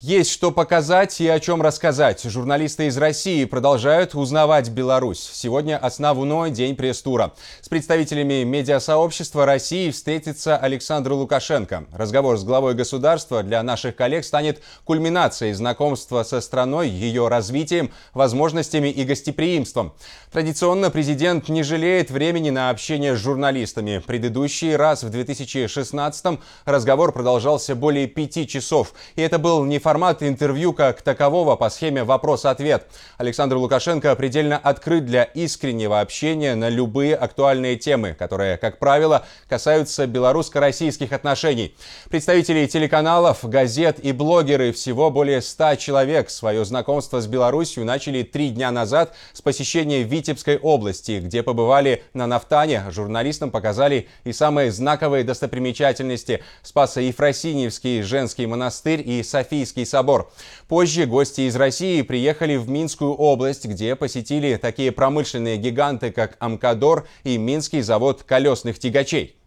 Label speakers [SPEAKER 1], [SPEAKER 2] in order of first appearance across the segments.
[SPEAKER 1] Есть что показать и о чем рассказать. Журналисты из России продолжают узнавать Беларусь. Сегодня основной день пресс-тура. С представителями медиасообщества России встретится Александр Лукашенко. Разговор с главой государства для наших коллег станет кульминацией знакомства со страной, ее развитием, возможностями и гостеприимством. Традиционно президент не жалеет времени на общение с журналистами. Предыдущий раз в 2016 разговор продолжался более пяти часов. И это был не формат интервью как такового по схеме «вопрос-ответ». Александр Лукашенко предельно открыт для искреннего общения на любые актуальные темы, которые, как правило, касаются белорусско-российских отношений. Представители телеканалов, газет и блогеры, всего более 100 человек, свое знакомство с Беларусью начали три дня назад с посещения Витебской области, где побывали на Нафтане. Журналистам показали и самые знаковые достопримечательности – Спасо-Ефросиньевский женский монастырь и Софийский Успенский собор. Позже гости из России приехали в Минскую область, где посетили такие промышленные гиганты, как «Амкадор» и Минский завод колесных тягачей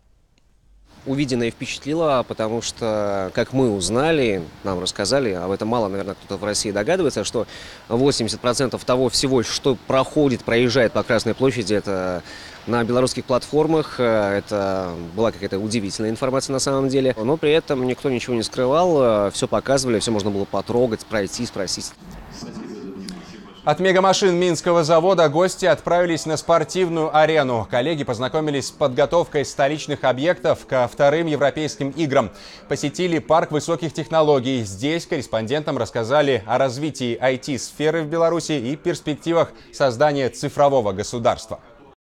[SPEAKER 2] увиденное впечатлило, потому что, как мы узнали, нам рассказали, об этом мало, наверное, кто-то в России догадывается, что 80% того всего, что проходит, проезжает по Красной площади, это на белорусских платформах. Э, это была какая-то удивительная информация на самом деле. Но при этом никто ничего не скрывал, э, все показывали, все можно было потрогать, пройти, спросить. От мегамашин Минского завода
[SPEAKER 1] гости отправились на спортивную арену. Коллеги познакомились с подготовкой столичных объектов ко вторым Европейским играм. Посетили парк высоких технологий. Здесь корреспондентам рассказали о развитии IT-сферы в Беларуси и перспективах создания цифрового государства.